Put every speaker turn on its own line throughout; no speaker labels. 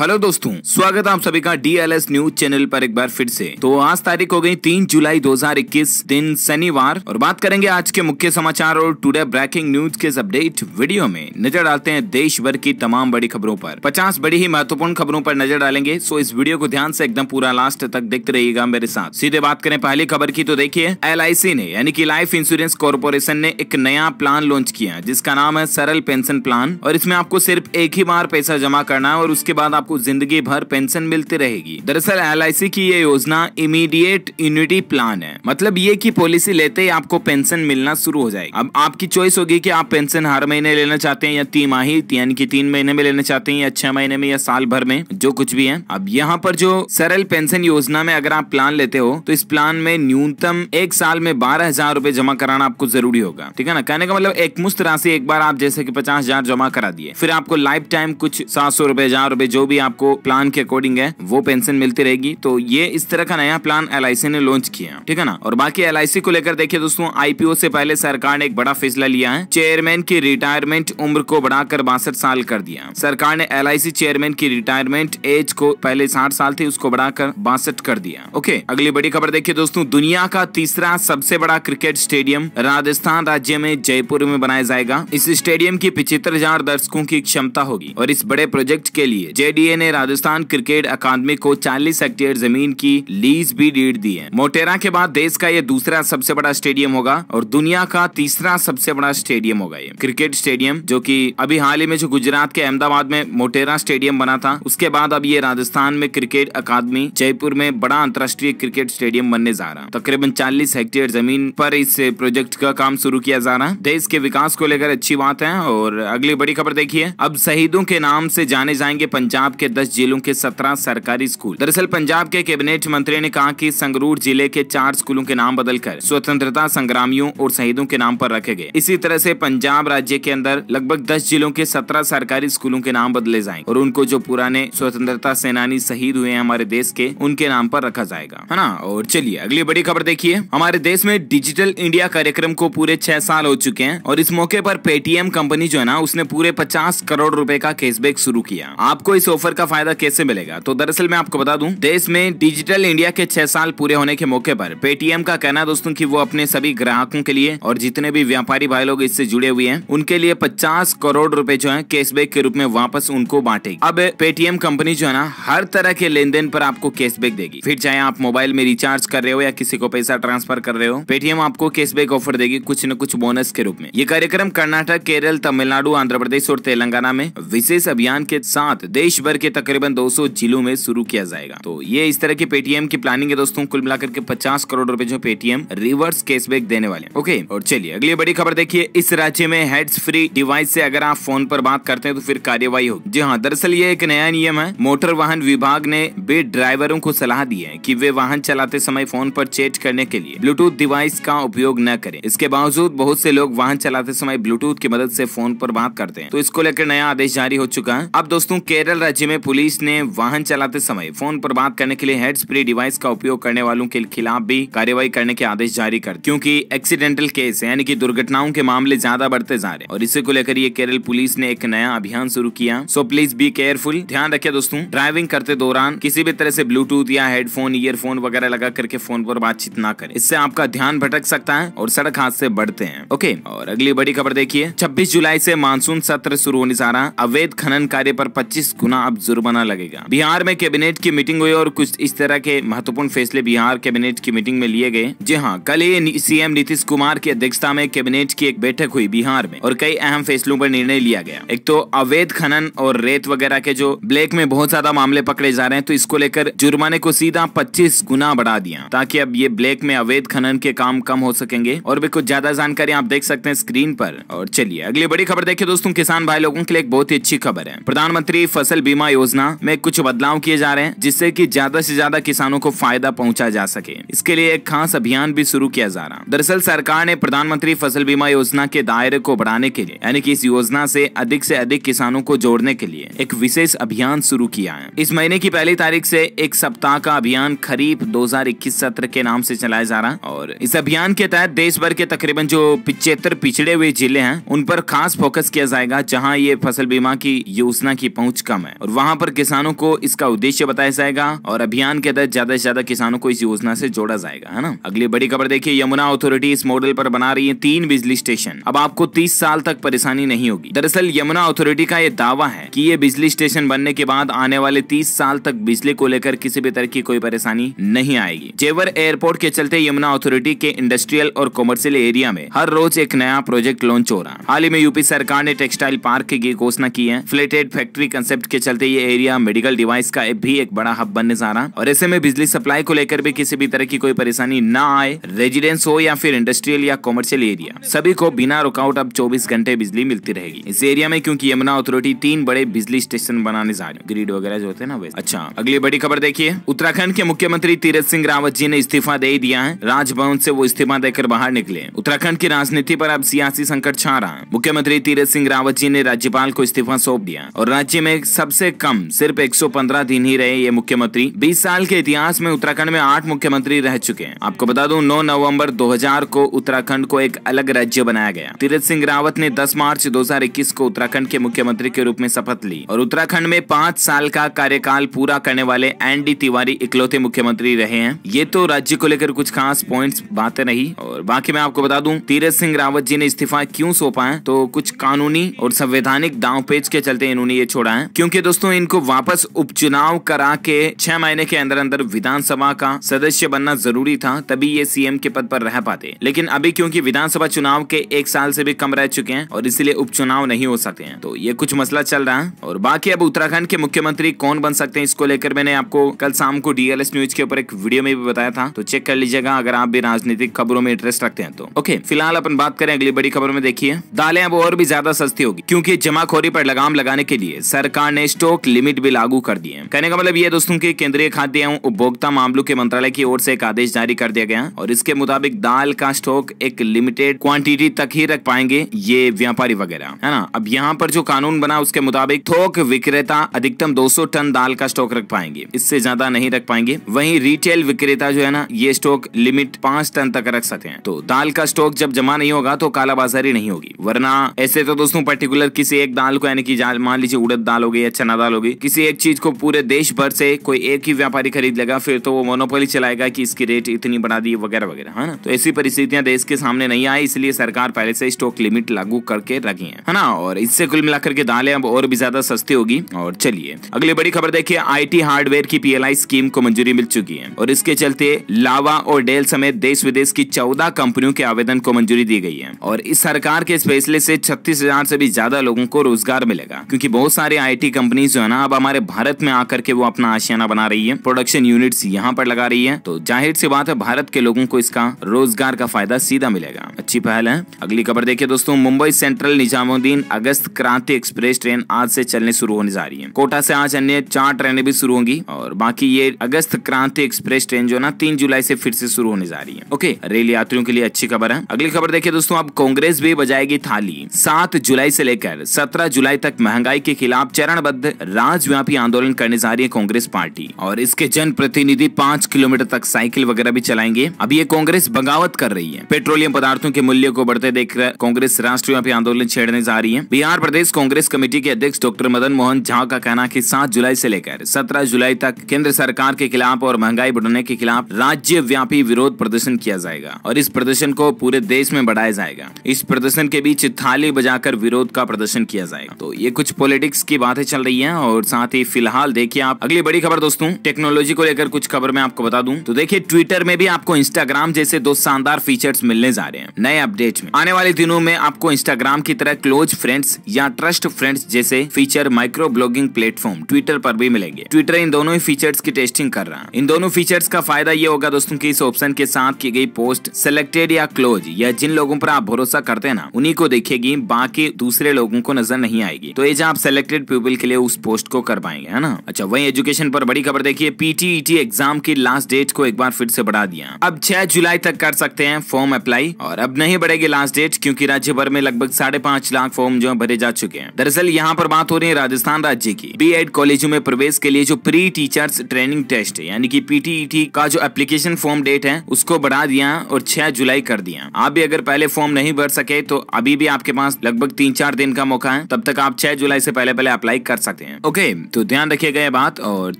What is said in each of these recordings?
hello दोस्तों स्वागत है आप सभी का एस न्यूज चैनल पर एक बार फिर से तो आज तारीख हो गई तीन जुलाई 2021 दिन शनिवार और बात करेंगे आज के मुख्य समाचार और टुडे ब्रेकिंग न्यूज के अपडेट वीडियो में नजर डालते हैं देश भर की तमाम बड़ी खबरों पर 50 बड़ी ही महत्वपूर्ण खबरों पर नजर डालेंगे सो इस वीडियो को ध्यान से एकदम पूरा लास्ट तक देखते रहिएगा मेरे साथ सीधे बात करें पहली खबर की तो देखिए एल ने यानी की लाइफ इंश्योरेंस कॉरपोरेशन ने एक नया प्लान लॉन्च किया जिसका नाम है सरल पेंशन प्लान और इसमें आपको सिर्फ एक ही बार पैसा जमा करना है और उसके बाद आपको जिंदगी भर पेंशन मिलती रहेगी दरअसल एल की ये योजना इमीडिएट इम्यूनिटी प्लान है मतलब ये की पॉलिसी लेते ही आपको पेंशन मिलना शुरू हो जाएगी अब आपकी चॉइस होगी की आप पेंशन हर महीने लेना चाहते हैं या तिमाही यानी कि तीन महीने में लेना चाहते हैं या छह महीने में या साल भर में जो कुछ भी है अब यहाँ पर जो सरल पेंशन योजना में अगर आप प्लान लेते हो तो इस प्लान में न्यूनतम एक साल में बारह हजार रूपए जमा कराना आपको जरूरी होगा ठीक है ना कहने का मतलब एक मुश्त राशि एक बार आप जैसे कि पचास हजार जमा करा दिए फिर आपको लाइफ टाइम कुछ सात सौ रूपए हजार रूपए जो भी भी आपको प्लान के अकॉर्डिंग है वो पेंशन मिलती रहेगी तो ये इस तरह का नया प्लान एल ने लॉन्च किया ठीक है ना और बाकी एल को लेकर देखिए दोस्तों आईपीओ से पहले सरकार ने एक बड़ा फैसला लिया है चेयरमैन की रिटायरमेंट उम्र को बढ़ाकर बासठ साल कर दिया सरकार ने एल चेयरमैन की रिटायरमेंट एज को पहले साठ साल थी उसको बढ़ाकर बासठ कर दिया ओके अगली बड़ी खबर देखिए दोस्तों दुनिया का तीसरा सबसे बड़ा क्रिकेट स्टेडियम राजस्थान राज्य में जयपुर में बनाया जाएगा इस स्टेडियम की पिछहत्तर दर्शकों की क्षमता होगी और इस बड़े प्रोजेक्ट के लिए जेडी सीए ने राजस्थान क्रिकेट अकादमी को 40 हेक्टेयर जमीन की लीज भी डीड दी है मोटेरा के बाद देश का ये दूसरा सबसे बड़ा स्टेडियम होगा और दुनिया का तीसरा सबसे बड़ा स्टेडियम होगा ये क्रिकेट स्टेडियम जो की अभी हाल ही में जो गुजरात के अहमदाबाद में मोटेरा स्टेडियम बना था उसके बाद अब ये राजस्थान में क्रिकेट अकादमी जयपुर में बड़ा अंतर्राष्ट्रीय क्रिकेट स्टेडियम बनने जा रहा तकरीबन चालीस हेक्टेयर जमीन पर इस प्रोजेक्ट का काम शुरू किया जा रहा है देश के विकास को लेकर अच्छी बात है और अगली बड़ी खबर देखिए अब शहीदों के नाम से जाने जाएंगे पंजाब पंजाब के दस जिलों के सत्रह सरकारी स्कूल दरअसल पंजाब के कैबिनेट मंत्री ने कहा कि संगरूर जिले के चार स्कूलों के नाम बदलकर स्वतंत्रता संग्रामियों और शहीदों के नाम पर रखे गए इसी तरह से पंजाब राज्य के अंदर लगभग दस जिलों के सत्रह सरकारी स्कूलों के नाम बदले जाएंगे और उनको जो पुराने स्वतंत्रता सेनानी शहीद हुए हैं हमारे देश के उनके नाम पर रखा जाएगा है ना और चलिए अगली बड़ी खबर देखिए हमारे देश में डिजिटल इंडिया कार्यक्रम को पूरे छह साल हो चुके हैं और इस मौके पर पेटीएम कंपनी जो है ना उसने पूरे पचास करोड़ रूपए का कैशबैक शुरू किया आपको इस ऑफर ऑफर का फायदा कैसे मिलेगा तो दरअसल मैं आपको बता दूं देश में डिजिटल इंडिया के छह साल पूरे होने के मौके पर पेटीएम का कहना है दोस्तों की वो अपने सभी ग्राहकों के लिए और जितने भी व्यापारी भाई लोग इससे जुड़े हुए हैं उनके लिए पचास करोड़ रूपए जो है कैशबैक के रूप में वापस उनको बांटेगी अब पेटीएम कंपनी जो है ना हर तरह के लेन देन पर आपको कैशबैक देगी फिर चाहे आप मोबाइल में रिचार्ज कर रहे हो या किसी को पैसा ट्रांसफर कर रहे हो पेटीएम आपको कैशबैक ऑफर देगी कुछ न कुछ बोनस के रूप में ये कार्यक्रम कर्नाटक केरल तमिलनाडु आंध्र प्रदेश और तेलंगाना में विशेष अभियान के साथ देश भर भर के तकरीबन 200 जिलों में शुरू किया जाएगा तो ये इस तरह की पेटीएम की प्लानिंग है दोस्तों कुल मिलाकर के पचास करोड़ रूपए जो पेटीएम रिवर्स कैशबैक देने वाले ओके और चलिए अगली बड़ी खबर देखिए इस राज्य में हेड्स फ्री डिवाइस से अगर आप फोन पर बात करते हैं तो फिर कार्यवाही होगी जी हाँ दरअसल ये एक नया नियम है मोटर वाहन विभाग ने बे ड्राइवरों को सलाह दी है की वे वाहन चलाते समय फोन आरोप चेट करने के लिए ब्लूटूथ डिवाइस का उपयोग न करें इसके बावजूद बहुत से लोग वाहन चलाते समय ब्लूटूथ की मदद ऐसी फोन आरोप बात करते हैं तो इसको लेकर नया आदेश जारी हो चुका है अब दोस्तों केरल राज्य राज्य में पुलिस ने वाहन चलाते समय फोन पर बात करने के लिए हेड स्प्रे डिवाइस का उपयोग करने वालों के खिलाफ भी कार्यवाही करने के आदेश जारी कर क्योंकि एक्सीडेंटल केस यानी कि दुर्घटनाओं के मामले ज्यादा बढ़ते जा रहे और इसी को लेकर ये केरल पुलिस ने एक नया अभियान शुरू किया सो प्लीज बी केयरफुल ध्यान रखे दोस्तों ड्राइविंग करते दौरान किसी भी तरह से ब्लूटूथ या हेडफोन ईयरफोन वगैरह लगा करके फोन पर बातचीत न करें इससे आपका ध्यान भटक सकता है और सड़क हादसे बढ़ते हैं ओके और अगली बड़ी खबर देखिए छब्बीस जुलाई ऐसी मानसून सत्र शुरू होने जा रहा अवैध खनन कार्य आरोप पच्चीस गुना अब जुर्माना लगेगा बिहार में कैबिनेट की मीटिंग हुई और कुछ इस तरह के महत्वपूर्ण फैसले बिहार कैबिनेट की मीटिंग में लिए गए जी हाँ कल ही सीएम नीतीश कुमार की अध्यक्षता में कैबिनेट की एक बैठक हुई बिहार में और कई अहम फैसलों पर निर्णय लिया गया एक तो अवैध खनन और रेत वगैरह के जो ब्लैक में बहुत ज्यादा मामले पकड़े जा रहे हैं तो इसको लेकर जुर्माने को सीधा पच्चीस गुना बढ़ा दिया ताकि अब ये ब्लैक में अवैध खनन के काम कम हो सकेंगे और भी कुछ ज्यादा जानकारी आप देख सकते हैं स्क्रीन पर और चलिए अगली बड़ी खबर देखिए दोस्तों किसान भाई लोगों के लिए एक बहुत ही अच्छी खबर है प्रधानमंत्री फसल बीमा बीमा योजना में कुछ बदलाव किए जा रहे हैं जिससे कि ज्यादा से ज्यादा किसानों को फायदा पहुंचा जा सके इसके लिए एक खास अभियान भी शुरू किया जा रहा दरअसल सरकार ने प्रधानमंत्री फसल बीमा योजना के दायरे को बढ़ाने के लिए यानी कि इस योजना से अधिक से अधिक किसानों को जोड़ने के लिए एक विशेष अभियान शुरू किया है इस महीने की पहली तारीख से एक सप्ताह का अभियान खरीफ 2021 सत्र के नाम से चलाया जा रहा है और इस अभियान के तहत देश भर के तकरीबन जो पिछहत्तर पिछड़े हुए जिले हैं उन पर खास फोकस किया जाएगा जहाँ ये फसल बीमा की योजना की पहुँच कम है और वहां पर किसानों को इसका उद्देश्य बताया जाएगा और अभियान के तहत ज्यादा से ज्यादा किसानों को इस योजना से जोड़ा जाएगा है ना अगली बड़ी खबर देखिए यमुना अथॉरिटी इस मॉडल पर बना रही है तीन बिजली स्टेशन अब आपको तीस साल तक परेशानी नहीं होगी दरअसल यमुना अथॉरिटी का ये दावा है की ये बिजली स्टेशन बनने के बाद आने वाले तीस साल तक बिजली को लेकर किसी भी तरह की कोई परेशानी नहीं आएगी जेवर एयरपोर्ट के चलते यमुना अथॉरिटी के इंडस्ट्रियल और कॉमर्शियल एरिया में हर रोज एक नया प्रोजेक्ट लॉन्च हो रहा है हाल ही में यूपी सरकार ने टेक्सटाइल पार्क की घोषणा की है फ्लेटेड फैक्ट्री कंसेप्ट के चलते चलते ये एरिया मेडिकल डिवाइस का भी एक बड़ा हब बनने जा रहा और ऐसे में बिजली सप्लाई को लेकर भी किसी भी तरह की कोई परेशानी न आए रेजिडेंस हो या फिर इंडस्ट्रियल या कॉमर्शियल एरिया सभी को बिना रुकावट अब चौबीस घंटे बिजली मिलती रहेगी इस एरिया में क्यूँकी यमुना अथॉरिटी तीन बड़े बिजली स्टेशन बनाने जा रहे हैं ग्रीड वगैरह जो होते हैं ना अच्छा अगली बड़ी खबर देखिए उत्तराखंड के मुख्यमंत्री तीरथ सिंह रावत जी ने इस्तीफा दे दिया है राजभवन से वो इस्तीफा देकर बाहर निकले उत्तराखंड की राजनीति पर अब सियासी संकट छा रहा है मुख्यमंत्री तीरथ सिंह रावत जी ने राज्यपाल को इस्तीफा सौंप दिया और राज्य में सबसे से कम सिर्फ 115 दिन ही रहे ये मुख्यमंत्री 20 साल के इतिहास में उत्तराखंड में आठ मुख्यमंत्री रह चुके हैं आपको बता दूं 9 नवंबर 2000 को उत्तराखंड को एक अलग राज्य बनाया गया तीरथ सिंह रावत ने 10 मार्च 2021 को उत्तराखंड के मुख्यमंत्री के रूप में शपथ ली और उत्तराखंड में पाँच साल का कार्यकाल पूरा करने वाले एन तिवारी इकलौते मुख्यमंत्री रहे हैं ये तो राज्य को लेकर कुछ खास पॉइंट बातें रही और बाकी मैं आपको बता दू तीरथ सिंह रावत जी ने इस्तीफा क्यों सौंपा है तो कुछ कानूनी और संवैधानिक दाव पेज के चलते इन्होंने ये छोड़ा है क्योंकि दोस्तों दोस्तों इनको वापस उपचुनाव करा के छह महीने के अंदर अंदर विधानसभा का सदस्य बनना जरूरी था तभी ये सीएम के पद पर रह पाते लेकिन अभी क्योंकि विधानसभा चुनाव के एक साल से भी कम रह चुके हैं और इसीलिए उपचुनाव नहीं हो सकते हैं तो ये कुछ मसला चल रहा है और बाकी अब उत्तराखंड के मुख्यमंत्री कौन बन सकते हैं इसको लेकर मैंने आपको कल शाम को डीएलएस न्यूज के ऊपर एक वीडियो में भी बताया था तो चेक कर लीजिएगा अगर आप भी राजनीतिक खबरों में इंटरेस्ट रखते हैं तो ओके फिलहाल अपन बात करें अगली बड़ी खबर में देखिए दालें अब और भी ज्यादा सस्ती होगी क्योंकि जमाखोरी पर लगाम लगाने के लिए सरकार ने स्टॉक लिमिट भी लागू कर दिए कहने का मतलब ये दोस्तों की केंद्रीय खाद्य एवं उपभोक्ता मामलों के मंत्रालय की ओर से एक आदेश जारी कर दिया गया और इसके मुताबिक दाल का स्टॉक एक लिमिटेड क्वांटिटी तक ही रख पाएंगे ये व्यापारी वगैरह है ना अब यहाँ पर जो कानून बना उसके मुताबिक थोक विक्रेता अधिकतम 200 टन दाल का स्टॉक रख पाएंगे इससे ज्यादा नहीं रख पाएंगे वहीं रिटेल विक्रेता जो है ना ये स्टॉक लिमिट पांच टन तक रख सकते हैं तो दाल का स्टॉक जब जमा नहीं होगा तो कालाबाजारी नहीं होगी वरना ऐसे तो दोस्तों पर्टिकुलर किसी एक दाल को यानी कि मान लीजिए उड़द दाल हो गई या चना नादाल होगी किसी एक चीज को पूरे देश भर से कोई एक ही व्यापारी खरीद लेगा फिर तो वो मोनोपोली चलाएगा कि इसकी रेट इतनी बढ़ा दी वगैरह वगैरह है ना तो ऐसी परिस्थितियां देश के सामने नहीं आई इसलिए सरकार पहले से स्टॉक लिमिट लागू करके रखी है ना और इससे कुल मिलाकर के दालें अब और भी ज्यादा सस्ती होगी और चलिए अगली बड़ी खबर देखिए आईटी हार्डवेयर की पीएलआई स्कीम को मंजूरी मिल चुकी है और इसके चलते लावा और डेल समेत देश विदेश की चौदह कंपनियों के आवेदन को मंजूरी दी गई है और इस सरकार के इस फैसले से छत्तीस हजार से भी ज्यादा लोगों को रोजगार मिलेगा क्योंकि बहुत सारे आई कंपनी कंपनी जो है ना अब हमारे भारत में आकर के वो अपना आशियाना बना रही है प्रोडक्शन यूनिट यहाँ पर लगा रही है तो जाहिर सी बात है भारत के लोगों को इसका रोजगार का फायदा सीधा मिलेगा अच्छी पहल है अगली खबर देखिए दोस्तों मुंबई सेंट्रल निजामुद्दीन अगस्त क्रांति एक्सप्रेस ट्रेन आज से चलने शुरू होने जा रही है कोटा से आज अन्य चार ट्रेनें भी शुरू होंगी और बाकी ये अगस्त क्रांति एक्सप्रेस ट्रेन जो ना तीन जुलाई से फिर से शुरू होने जा रही है ओके रेल यात्रियों के लिए अच्छी खबर है अगली खबर देखिए दोस्तों अब कांग्रेस भी बजाएगी थाली सात जुलाई से लेकर सत्रह जुलाई तक महंगाई के खिलाफ चरणबद्ध विरुद्ध राजव्यापी आंदोलन करने जा रही है कांग्रेस पार्टी और इसके जन प्रतिनिधि पांच किलोमीटर तक साइकिल वगैरह भी चलाएंगे अब ये कांग्रेस बगावत कर रही है पेट्रोलियम पदार्थों के मूल्य को बढ़ते देख कांग्रेस राष्ट्रव्यापी आंदोलन छेड़ने जा रही है बिहार प्रदेश कांग्रेस कमेटी के अध्यक्ष डॉक्टर मदन मोहन झा का कहना की सात जुलाई ऐसी लेकर सत्रह जुलाई तक केंद्र सरकार के खिलाफ और महंगाई बढ़ने के खिलाफ राज्य व्यापी विरोध प्रदर्शन किया जाएगा और इस प्रदर्शन को पूरे देश में बढ़ाया जाएगा इस प्रदर्शन के बीच थाली बजाकर विरोध का प्रदर्शन किया जाएगा तो ये कुछ पॉलिटिक्स की बातें चल रही रही है और साथ ही फिलहाल देखिए आप अगली बड़ी खबर दोस्तों टेक्नोलॉजी को लेकर कुछ खबर मैं आपको बता दूं तो देखिए ट्विटर में भी आपको इंस्टाग्राम जैसे दो शानदार फीचर्स मिलने जा रहे हैं नए अपडेट में आने वाले दिनों में आपको इंस्टाग्राम की तरह क्लोज फ्रेंड्स या ट्रस्ट फ्रेंड्स जैसे feature micro blogging platform Twitter पर भी मिलेंगे ट्विटर इन दोनों ही फीचर्स की टेस्टिंग कर रहा है इन दोनों फीचर्स का फायदा ये होगा दोस्तों की इस ऑप्शन के साथ की गई पोस्ट सिलेक्टेड या क्लोज या जिन लोगों पर आप भरोसा करते हैं ना उन्हीं को देखेगी बाकी दूसरे लोगों को नजर नहीं आएगी तो ये जहाँ आप सिलेक्टेड पीपल के लिए उस पोस्ट को कर पाएंगे है ना अच्छा वही एजुकेशन पर बड़ी खबर देखिए पीटीईटी एग्जाम की लास्ट डेट को एक बार फिर से बढ़ा दिया अब छह जुलाई तक कर सकते हैं फॉर्म अप्लाई और अब नहीं बढ़ेगी लास्ट डेट क्यूँकी राज्य भर में लगभग साढ़े पांच लाख फॉर्म जो है भरे जा चुके हैं दरअसल यहाँ पर बात हो रही है राजस्थान राज्य की बी एड कॉलेजों में प्रवेश के लिए जो प्री टीचर्स ट्रेनिंग टेस्ट यानी की पीटीईटी e का जो एप्लीकेशन फॉर्म डेट है उसको बढ़ा दिया और छह जुलाई कर दिया आप भी अगर पहले फॉर्म नहीं भर सके तो अभी भी आपके पास लगभग तीन चार दिन का मौका है तब तक आप छह जुलाई से पहले पहले अप्लाई कर सकते चाहते हैं ओके तो ध्यान रखिएगा ये बात और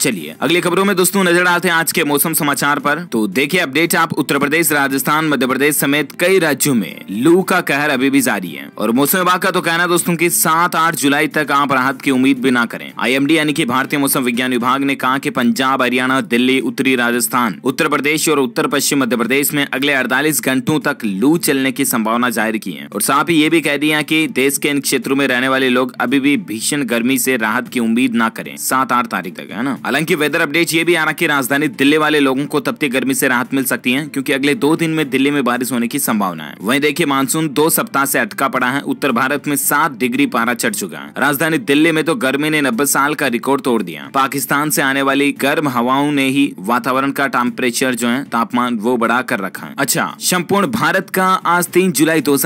चलिए अगली खबरों में दोस्तों नजर आते हैं आज के मौसम समाचार पर तो देखिए अपडेट आप उत्तर प्रदेश राजस्थान मध्य प्रदेश समेत कई राज्यों में लू का कहर अभी भी जारी है और मौसम विभाग का तो कहना दोस्तों की सात आठ जुलाई तक आप राहत की उम्मीद भी ना करें आई यानी कि भारतीय मौसम विज्ञान विभाग ने कहा कि पंजाब हरियाणा दिल्ली उत्तरी राजस्थान उत्तर प्रदेश और उत्तर पश्चिम मध्य प्रदेश में अगले अड़तालीस घंटों तक लू चलने की संभावना जाहिर की है और साथ ही ये भी कह दिया की देश के इन क्षेत्रों में रहने वाले लोग अभी भी भीषण गर्मी से राहत बरसात की उम्मीद ना करें सात आठ तारीख तक है ना हालांकि वेदर अपडेट ये भी आ रहा की राजधानी दिल्ली वाले लोगों को तपती गर्मी से राहत मिल सकती है क्योंकि अगले दो दिन में दिल्ली में बारिश होने की संभावना है वहीं देखिए मानसून दो सप्ताह से अटका पड़ा है उत्तर भारत में सात डिग्री पारा चढ़ चुका है राजधानी दिल्ली में तो गर्मी ने नब्बे साल का रिकॉर्ड तोड़ दिया पाकिस्तान से आने वाली गर्म हवाओं ने ही वातावरण का टेम्परेचर जो है तापमान वो बढ़ा कर रखा है अच्छा संपूर्ण भारत का आज तीन जुलाई दो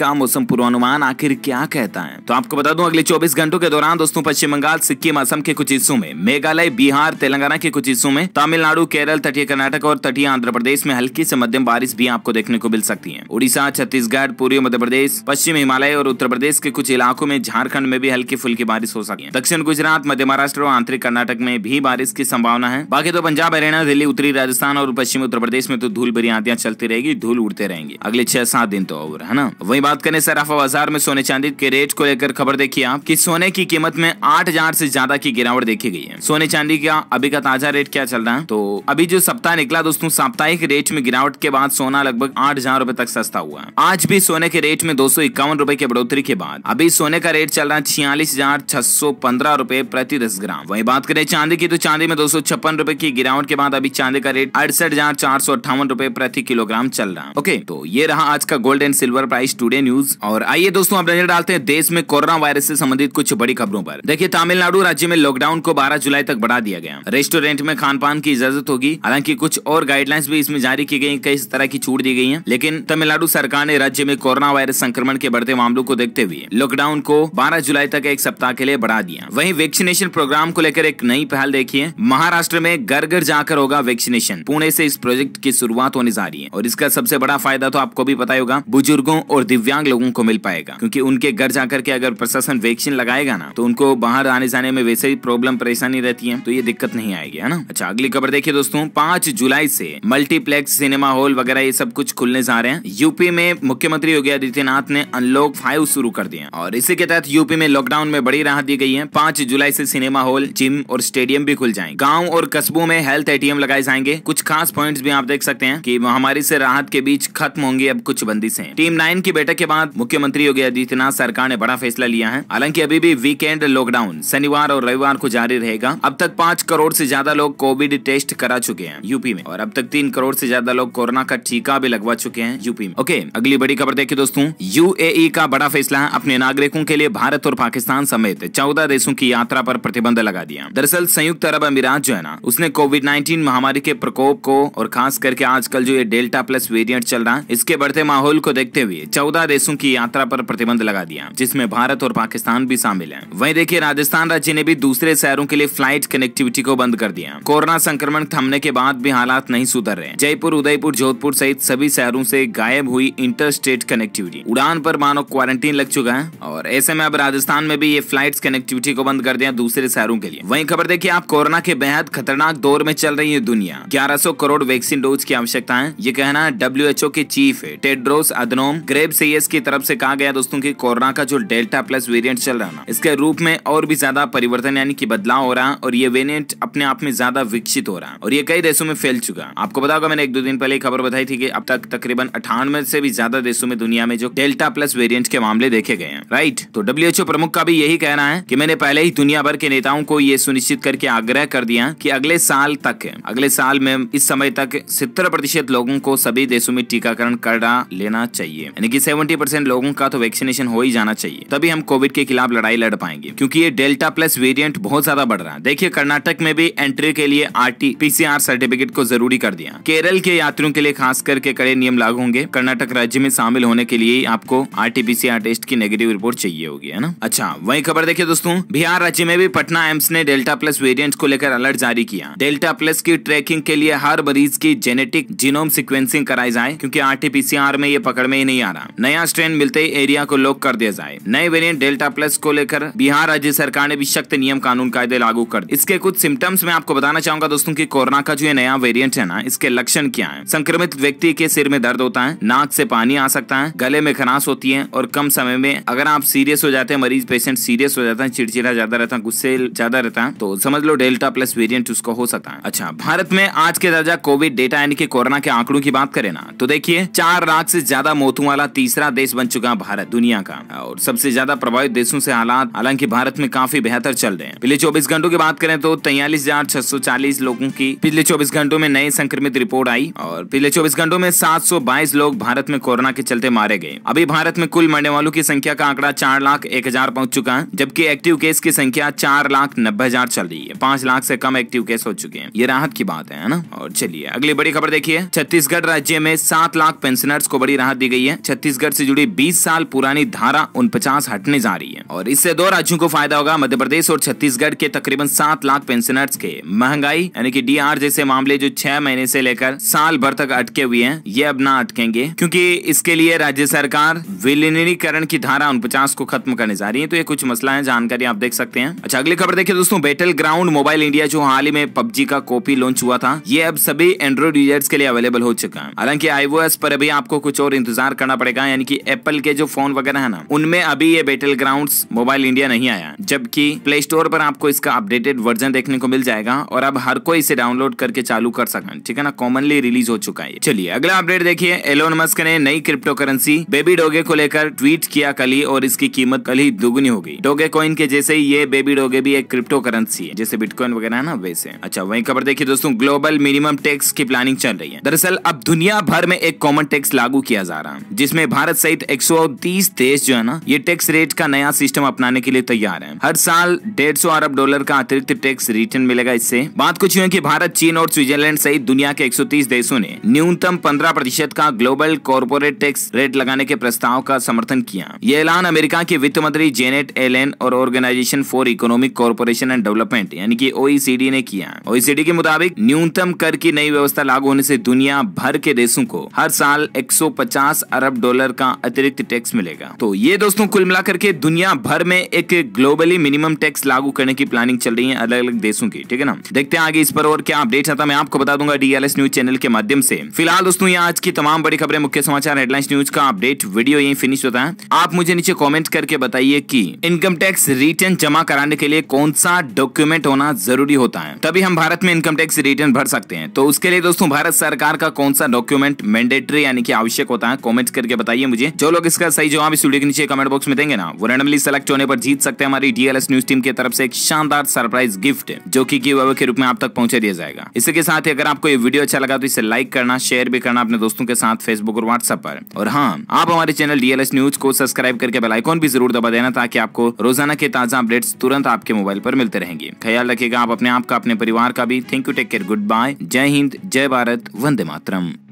का मौसम पूर्वानुमान आखिर क्या कहता है तो आपको बता दूं अगले 24 घंटों के दौरान दोस्तों पश्चिम बंगाल सिक्किम असम के कुछ हिस्सों में मेघालय बिहार तेलंगाना के कुछ हिस्सों में तमिलनाडु केरल तटीय कर्नाटक और तटीय आंध्र प्रदेश में हल्की से मध्यम बारिश भी आपको देखने को मिल सकती है उड़ीसा छत्तीसगढ़ पूर्वी मध्य प्रदेश पश्चिम हिमालय और उत्तर प्रदेश के कुछ इलाकों में झारखंड में भी हल्की फुल्की बारिश हो सकती है दक्षिण गुजरात मध्य महाराष्ट्र और आंतरिक कर्नाटक में भी बारिश की संभावना है बाकी तो पंजाब हरियाणा दिल्ली उत्तरी राजस्थान और पश्चिमी उत्तर प्रदेश में तो धूल भरी आंधियां चलती रहेगी धूल उड़ते रहेंगे अगले छह सात दिन तो और है ना वही बात करें सराफा बाजार में सोने चांदी के रेट को लेकर खबर देखिए आप की सोने की कीमत में आठ साठ हजार से ज्यादा की गिरावट देखी गई है सोने चांदी का अभी का ताजा रेट क्या चल रहा है तो अभी जो सप्ताह निकला दोस्तों साप्ताहिक रेट में गिरावट के बाद सोना लगभग आठ हजार रूपए तक सस्ता हुआ है आज भी सोने के रेट में दो सौ इक्यावन रूपए की बढ़ोतरी के बाद अभी सोने का रेट चल रहा है छियालीस हजार छह सौ पंद्रह रूपए प्रति दस ग्राम वही बात करें चांदी की तो चांदी में दो सौ छप्पन रूपए की गिरावट के बाद अभी चांदी का रेट अड़सठ हजार चार सौ अट्ठावन रूपए प्रति किलोग्राम चल रहा है ओके तो ये रहा आज का gold and silver price today news और आइए दोस्तों अब नजर डालते हैं देश में कोरोना वायरस से संबंधित कुछ बड़ी खबरों पर देखिए तमिलनाडु राज्य में लॉकडाउन को 12 जुलाई तक बढ़ा दिया गया रेस्टोरेंट में खान पान की इजाजत होगी हालांकि कुछ और गाइडलाइंस भी इसमें जारी की गई कई तरह की छूट दी गई है लेकिन तमिलनाडु सरकार ने राज्य में कोरोना वायरस संक्रमण के बढ़ते मामलों को देखते हुए लॉकडाउन को बारह जुलाई तक एक सप्ताह के लिए बढ़ा दिया वही वैक्सीनेशन प्रोग्राम को लेकर एक नई पहल देखिए महाराष्ट्र में घर घर जाकर होगा वैक्सीनेशन पुणे से इस प्रोजेक्ट की शुरुआत होने जा रही है और इसका सबसे बड़ा फायदा तो आपको भी पता होगा बुजुर्गों और दिव्यांग लोगों को मिल पाएगा क्योंकि उनके घर जाकर के अगर प्रशासन वैक्सीन लगाएगा ना तो उनको बाहर बाहर आने जाने में वैसे ही प्रॉब्लम परेशानी रहती है तो ये दिक्कत नहीं आएगी है ना अच्छा अगली खबर देखिए दोस्तों पांच जुलाई से मल्टीप्लेक्स सिनेमा हॉल वगैरह ये सब कुछ खुलने जा रहे हैं यूपी में मुख्यमंत्री योगी आदित्यनाथ ने अनलॉक फाइव शुरू कर दिया और इसी के तहत यूपी में लॉकडाउन में बड़ी राहत दी गई है पांच जुलाई से सिनेमा हॉल जिम और स्टेडियम भी खुल जाएंगे गाँव और कस्बों में हेल्थ एटीएम लगाए जाएंगे कुछ खास पॉइंट भी आप देख सकते हैं की महामारी से राहत के बीच खत्म होंगी अब कुछ बंदिशें टीम नाइन की बैठक के बाद मुख्यमंत्री योगी आदित्यनाथ सरकार ने बड़ा फैसला लिया है हालांकि अभी भी वीकेंड लॉकडाउन लॉकडाउन शनिवार और रविवार को जारी रहेगा अब तक पाँच करोड़ से ज्यादा लोग कोविड टेस्ट करा चुके हैं यूपी में और अब तक तीन करोड़ से ज्यादा लोग कोरोना का टीका भी लगवा चुके हैं यूपी में ओके अगली बड़ी खबर देखिए दोस्तों यू का बड़ा फैसला है अपने नागरिकों के लिए भारत और पाकिस्तान समेत चौदह देशों की यात्रा पर प्रतिबंध लगा दिया दरअसल संयुक्त अरब अमीरात जो है ना उसने कोविड नाइन्टीन महामारी के प्रकोप को और खास करके आजकल जो ये डेल्टा प्लस वेरियंट चल रहा है इसके बढ़ते माहौल को देखते हुए चौदह देशों की यात्रा पर प्रतिबंध लगा दिया जिसमें भारत और पाकिस्तान भी शामिल है वही देखिए राजस्थान राज्य ने भी दूसरे शहरों के लिए फ्लाइट कनेक्टिविटी को बंद कर दिया कोरोना संक्रमण थमने के बाद भी हालात नहीं सुधर रहे जयपुर उदयपुर जोधपुर सहित सभी शहरों से गायब हुई इंटर स्टेट कनेक्टिविटी उड़ान पर मानो क्वारंटीन लग चुका है और ऐसे में अब राजस्थान में भी ये फ्लाइट कनेक्टिविटी को बंद कर दिया दूसरे शहरों के लिए वही खबर देखिए आप कोरोना के बेहद खतरनाक दौर में चल रही है दुनिया ग्यारह करोड़ वैक्सीन डोज की आवश्यकता है ये कहना डब्ल्यू के chief Tedros Adhanom Ghebreyesus की तरफ से कहा गया दोस्तों की कोरोना का जो डेल्टा प्लस वेरियंट चल रहा ना इसके रूप में और भी ज्यादा परिवर्तन यानी कि बदलाव हो रहा और ये वेनेट अपने आप में ज्यादा विकसित हो रहा और ये कई देशों में फैल चुका आपको बताओ मैंने एक दो दिन पहले खबर बताई थी कि अब तक तकरीबन अठानवे से भी ज्यादा देशों में दुनिया में जो डेल्टा प्लस वेरियंट के मामले देखे गए हैं राइट तो डब्ल्यू प्रमुख का भी यही कहना है की मैंने पहले ही दुनिया भर के नेताओं को ये सुनिश्चित करके आग्रह कर दिया की अगले साल तक अगले साल में इस समय तक सत्तर प्रतिशत लोगों को सभी देशों में टीकाकरण कर लेना चाहिए यानी कि सेवेंटी परसेंट लोगों का तो वैक्सीनेशन हो ही जाना चाहिए तभी हम कोविड के खिलाफ लड़ाई लड़ पाएंगे क्योंकि ये डेल्टा प्लस वेरिएंट बहुत ज्यादा बढ़ रहा है देखिए कर्नाटक में भी एंट्री के लिए आर पीसीआर सर्टिफिकेट को जरूरी कर दिया केरल के यात्रियों के लिए खास करके कड़े नियम लागू होंगे कर्नाटक राज्य में शामिल होने के लिए आपको आर टी टेस्ट की नेगेटिव रिपोर्ट चाहिए होगी है ना अच्छा वही खबर देखिए दोस्तों बिहार राज्य में भी पटना एम्स ने डेल्टा प्लस वेरियंट को लेकर अलर्ट जारी किया डेल्टा प्लस की ट्रैकिंग के लिए हर मरीज की जेनेटिक जीनोम सिक्वेंसिंग कराई जाए क्योंकि आर में ये पकड़ में ही नहीं आ रहा नया स्ट्रेन मिलते ही एरिया को लॉक कर दिया जाए नए वेरियंट डेल्टा प्लस को लेकर बिहार राज्य सरकार सरकार ने भी सख्त नियम कानून कायदे लागू कर इसके कुछ सिम्टम्स में आपको बताना चाहूंगा दोस्तों की कोरोना का जो ये नया वेरियंट है ना इसके लक्षण क्या है संक्रमित व्यक्ति के सिर में दर्द होता है नाक से पानी आ सकता है गले में खनास होती है और कम समय में अगर आप सीरियस हो जाते हैं मरीज पेशेंट सीरियस हो जाता है चिड़चिड़ा ज्यादा रहता है गुस्से ज्यादा रहता है तो समझ लो डेल्टा प्लस वेरियंट उसको हो सकता है अच्छा भारत में आज के दर्जा कोविड डेटा यानी कि कोरोना के आंकड़ों की बात करें ना तो देखिए चार लाख से ज्यादा मौतों वाला तीसरा देश बन चुका भारत दुनिया का और सबसे ज्यादा प्रभावित देशों से हालात हालांकि भारत में काफी बेहतर चल रहे हैं पिछले चौबीस घंटों की बात करें तो तैयलीस लोगों की पिछले चौबीस घंटों में नए संक्रमित रिपोर्ट आई और पिछले चौबीस घंटों में सात लोग भारत में कोरोना के चलते मारे गए अभी भारत में कुल मरने वालों की संख्या का आंकड़ा चार लाख एक हजार पहुंच चुका है जबकि एक्टिव केस की संख्या चार लाख नब्बे हजार चल रही है पांच लाख से कम एक्टिव केस हो चुके हैं ये राहत की बात है ना और चलिए अगली बड़ी खबर देखिए छत्तीसगढ़ राज्य में सात लाख पेंशनर्स को बड़ी राहत दी गई है छत्तीसगढ़ से जुड़ी बीस साल पुरानी धारा उनपचास हटने जा रही है और इससे दो राज्यों को फायदा होगा होगा मध्य प्रदेश और छत्तीसगढ़ के तकरीबन सात लाख पेंशनर्स के महंगाई यानी कि डीआर जैसे मामले जो छह महीने से लेकर साल भर तक अटके हुए हैं ये अब ना अटकेंगे क्योंकि इसके लिए राज्य सरकार विलीनीकरण की धारा उनपचास को खत्म करने जा रही है तो ये कुछ मसला है जानकारी आप देख सकते हैं अच्छा अगली खबर देखिए दोस्तों बेटल ग्राउंड मोबाइल इंडिया जो हाल ही में पबजी का कॉपी लॉन्च हुआ था ये अब सभी एंड्रॉइड यूजर्स के लिए अवेलेबल हो चुका है हालांकि आईओ पर अभी आपको कुछ और इंतजार करना पड़ेगा यानी कि एप्पल के जो फोन वगैरह है ना उनमें अभी ये बेटल ग्राउंड मोबाइल इंडिया नहीं आया जब जबकि प्ले स्टोर पर आपको इसका अपडेटेड वर्जन देखने को मिल जाएगा और अब हर कोई इसे डाउनलोड करके चालू कर सकें ठीक है ना कॉमनली रिलीज हो चुका है चलिए अगला अपडेट देखिए एलोन मस्क ने नई क्रिप्टो करेंसी बेबी डोगे को लेकर ट्वीट किया कल ही और इसकी कीमत कल ही दुगुनी हो गई डोगे कॉइन के जैसे ही ये बेबी डोगे भी एक क्रिप्टो करेंसी है जैसे बिटकॉइन वगैरह है ना वैसे अच्छा वही खबर देखिए दोस्तों ग्लोबल मिनिमम टैक्स की प्लानिंग चल रही है दरअसल अब दुनिया भर में एक कॉमन टैक्स लागू किया जा रहा है जिसमें भारत सहित एक देश जो है ना ये टैक्स रेट का नया सिस्टम अपनाने के लिए तैयार है हर साल डेढ़ सौ अरब डॉलर का अतिरिक्त टैक्स रिटर्न मिलेगा इससे बात कुछ यूँ की भारत चीन और स्विट्जरलैंड सहित दुनिया के एक देशों ने न्यूनतम पंद्रह प्रतिशत का ग्लोबल कॉरपोरेट टैक्स रेट लगाने के प्रस्ताव का समर्थन किया ये ऐलान अमेरिका के वित्त मंत्री जेनेट एलेन और organisation for economic corporation and development यानी कि ओईसीडी ने किया ओईसीडी के मुताबिक न्यूनतम कर की नई व्यवस्था लागू होने से दुनिया भर के देशों को हर साल 150 अरब डॉलर का अतिरिक्त टैक्स मिलेगा तो ये दोस्तों कुल मिलाकर के दुनिया भर में एक ग्लोबल ग्लोबली मिनिमम टैक्स लागू करने की प्लानिंग चल रही है अलग अलग देशों की ठीक है ना देखते हैं आगे इस पर और क्या अपडेट आता मैं आपको बता दूंगा डीएलएस न्यूज चैनल के माध्यम से फिलहाल दोस्तों ये आज की तमाम बड़ी खबरें मुख्य समाचार हेडलाइंस न्यूज का अपडेट वीडियो यही फिनिश होता है आप मुझे नीचे कॉमेंट करके बताइए की इनकम टैक्स रिटर्न जमा कराने के लिए कौन सा डॉक्यूमेंट होना जरूरी होता है तभी हम भारत में इनकम टैक्स रिटर्न भर सकते हैं तो उसके लिए दोस्तों भारत सरकार का कौन सा डॉक्यूमेंट मैंडेटरी यानी कि आवश्यक होता है कॉमेंट करके बताइए मुझे जो लोग इसका सही जवाब इस वीडियो के नीचे कमेंट बॉक्स में देंगे ना वो रैंडमली सेलेक्ट होने पर जीत सकते हैं हमारी डीएलएस न्यूज टीम की तरफ से एक शानदार सरप्राइज गिफ्ट जो की गिव अवे के रूप में आप तक पहुंचा दिया जाएगा इसी के साथ ही अगर आपको ये वीडियो अच्छा लगा तो इसे लाइक करना शेयर भी करना अपने दोस्तों के साथ फेसबुक और व्हाट्सएप पर और हाँ आप हमारे चैनल डीएलएस न्यूज को सब्सक्राइब करके बेलाइकॉन भी जरूर दबा देना ताकि आपको रोजाना के ताजा अपडेट्स तुरंत आपके मोबाइल पर मिलते रहेंगे ख्याल रखेगा आप अपने आप का अपने परिवार का भी thank you take care goodbye जय हिंद जय भारत वंदे मातरम